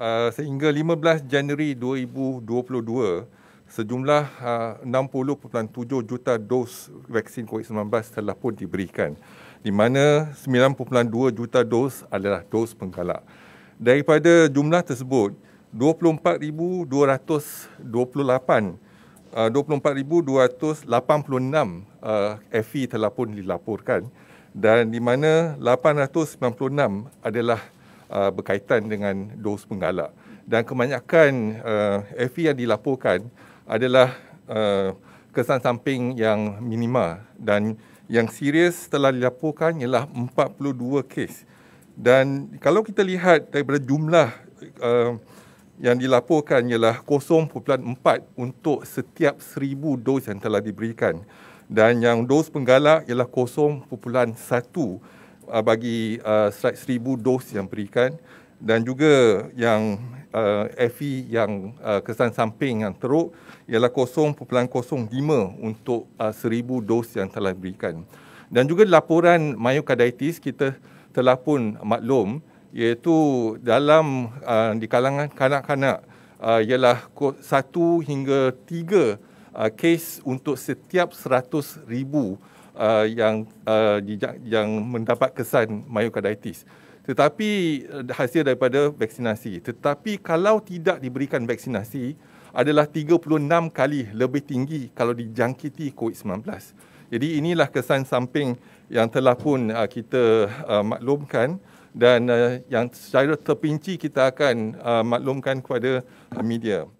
Ah, sehingga 15 Januari 2022 sejumlah ah, uh, 60.7 juta dos vaksin COVID-19 telah pun diberikan di mana 9.2 juta dos adalah dos penggalak. Daripada jumlah tersebut 24,228 uh, 24,286 uh, FE telah pun dilaporkan dan di mana 896 adalah uh, berkaitan dengan dos penggalak dan kebanyakan uh, FE yang dilaporkan adalah uh, kesan samping yang minima dan yang serius telah dilaporkan ialah 42 kes dan kalau kita lihat daripada jumlah uh, yang dilaporkan ialah 0.4 untuk setiap seribu dos yang telah diberikan dan yang dos penggalak ialah 0.1 uh, bagi uh, seribu dos yang berikan dan juga yang uh, FE yang uh, kesan samping yang teruk ialah 0.05 untuk uh, seribu dos yang telah diberikan. Dan juga laporan myocarditis kita telah pun maklum iaitu dalam uh, di kalangan kanak-kanak uh, ialah 1 hingga 3 uh, kes untuk setiap 100,000 ribu uh, yang uh, yang mendapat kesan myocarditis tetapi uh, hasil daripada vaksinasi tetapi kalau tidak diberikan vaksinasi adalah 36 kali lebih tinggi kalau dijangkiti COVID-19. Jadi inilah kesan samping yang telah pun uh, kita uh, maklumkan dan uh, yang secara terpinci kita akan uh, maklumkan kepada uh, media.